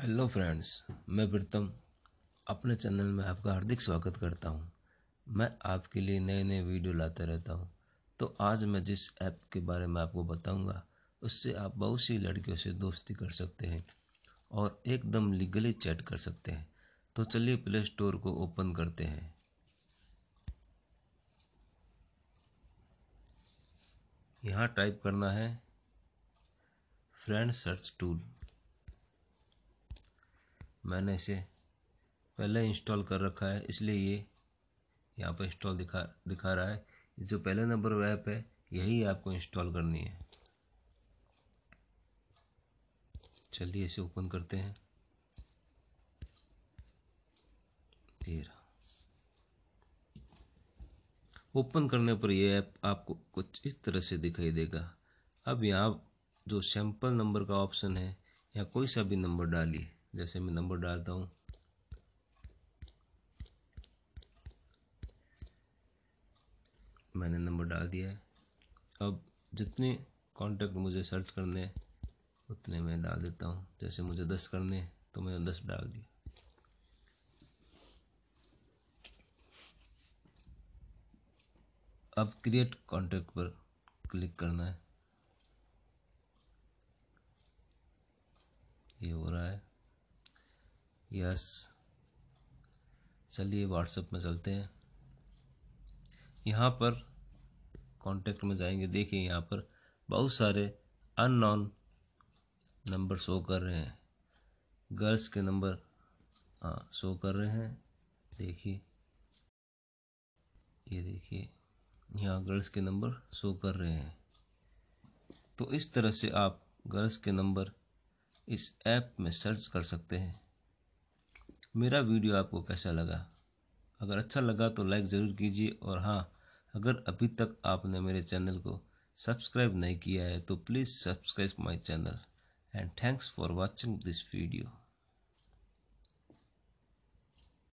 hello friends मैं प्रीतम अपने channel में आपका हार्दिक स्वागत करता हूँ मैं आपके लिए नए नए वीडियो लाते रहता हूँ तो आज मैं जिस ऐप के बारे में आपको बताऊँगा उससे आप बहुत सी लड़कियों से दोस्ती कर सकते हैं और एकदम लीगली चैट कर सकते हैं तो चलिए प्ले स्टोर को ओपन करते हैं यहाँ टाइप करना है फ्रेंड सर्च टूल मैंने इसे पहले इंस्टॉल कर रखा है इसलिए ये यहाँ पर इंस्टॉल दिखा दिखा रहा है जो पहले नंबर ऐप है यही आपको इंस्टॉल करनी है चलिए इसे ओपन करते हैं ओपन करने पर यह ऐप आपको कुछ इस तरह से दिखाई देगा अब यहाँ जो सैंपल नंबर का ऑप्शन है या कोई सा भी नंबर डालिए जैसे मैं नंबर डालता हूँ मैंने नंबर डाल दिया है अब जितने कांटेक्ट मुझे सर्च करने हैं उतने मैं डाल देता हूँ जैसे मुझे दस करने हैं तो मैंने दस डाल दिया अब क्रिएट कॉन्टैक्ट पर क्लिक करना है यस चलिए व्हाट्सएप में चलते हैं यहाँ पर कांटेक्ट में जाएंगे देखिए यहाँ पर बहुत सारे अननोन नंबर शो कर रहे हैं गर्ल्स के नंबर हाँ शो कर रहे हैं देखिए ये देखिए यहाँ गर्ल्स के नंबर शो कर रहे हैं तो इस तरह से आप गर्ल्स के नंबर इस ऐप में सर्च कर सकते हैं मेरा वीडियो आपको कैसा लगा अगर अच्छा लगा तो लाइक ज़रूर कीजिए और हाँ अगर अभी तक आपने मेरे चैनल को सब्सक्राइब नहीं किया है तो please subscribe my channel and thanks for watching this video